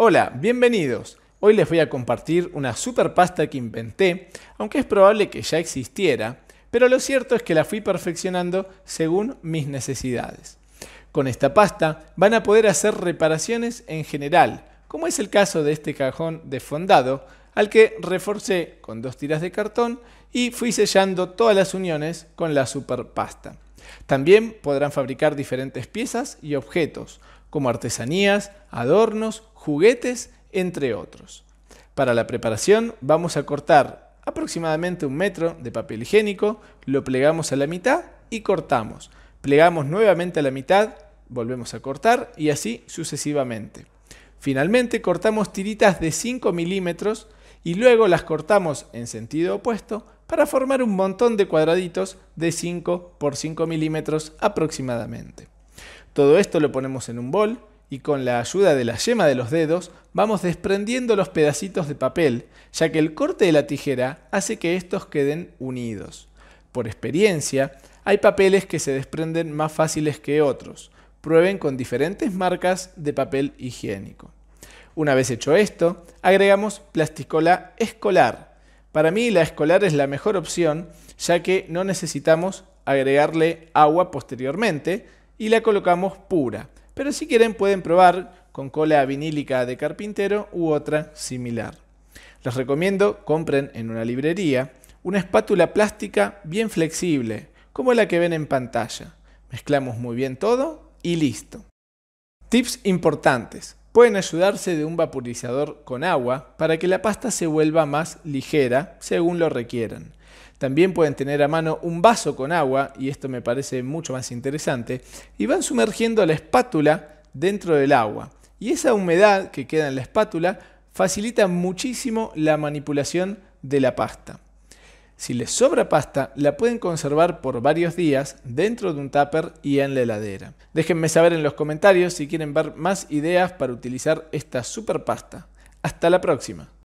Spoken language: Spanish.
Hola, bienvenidos. Hoy les voy a compartir una superpasta que inventé, aunque es probable que ya existiera, pero lo cierto es que la fui perfeccionando según mis necesidades. Con esta pasta van a poder hacer reparaciones en general, como es el caso de este cajón de al que reforcé con dos tiras de cartón y fui sellando todas las uniones con la superpasta. También podrán fabricar diferentes piezas y objetos, como artesanías, adornos, juguetes, entre otros. Para la preparación vamos a cortar aproximadamente un metro de papel higiénico, lo plegamos a la mitad y cortamos. Plegamos nuevamente a la mitad, volvemos a cortar y así sucesivamente. Finalmente cortamos tiritas de 5 milímetros y luego las cortamos en sentido opuesto para formar un montón de cuadraditos de 5 por 5 milímetros aproximadamente. Todo esto lo ponemos en un bol y con la ayuda de la yema de los dedos vamos desprendiendo los pedacitos de papel, ya que el corte de la tijera hace que estos queden unidos. Por experiencia, hay papeles que se desprenden más fáciles que otros. Prueben con diferentes marcas de papel higiénico. Una vez hecho esto, agregamos plasticola escolar, para mí la escolar es la mejor opción ya que no necesitamos agregarle agua posteriormente y la colocamos pura. Pero si quieren pueden probar con cola vinílica de carpintero u otra similar. Les recomiendo compren en una librería una espátula plástica bien flexible, como la que ven en pantalla. Mezclamos muy bien todo y listo. Tips importantes. Pueden ayudarse de un vaporizador con agua para que la pasta se vuelva más ligera según lo requieran. También pueden tener a mano un vaso con agua, y esto me parece mucho más interesante, y van sumergiendo la espátula dentro del agua. Y esa humedad que queda en la espátula facilita muchísimo la manipulación de la pasta. Si les sobra pasta, la pueden conservar por varios días dentro de un tupper y en la heladera. Déjenme saber en los comentarios si quieren ver más ideas para utilizar esta super pasta. Hasta la próxima.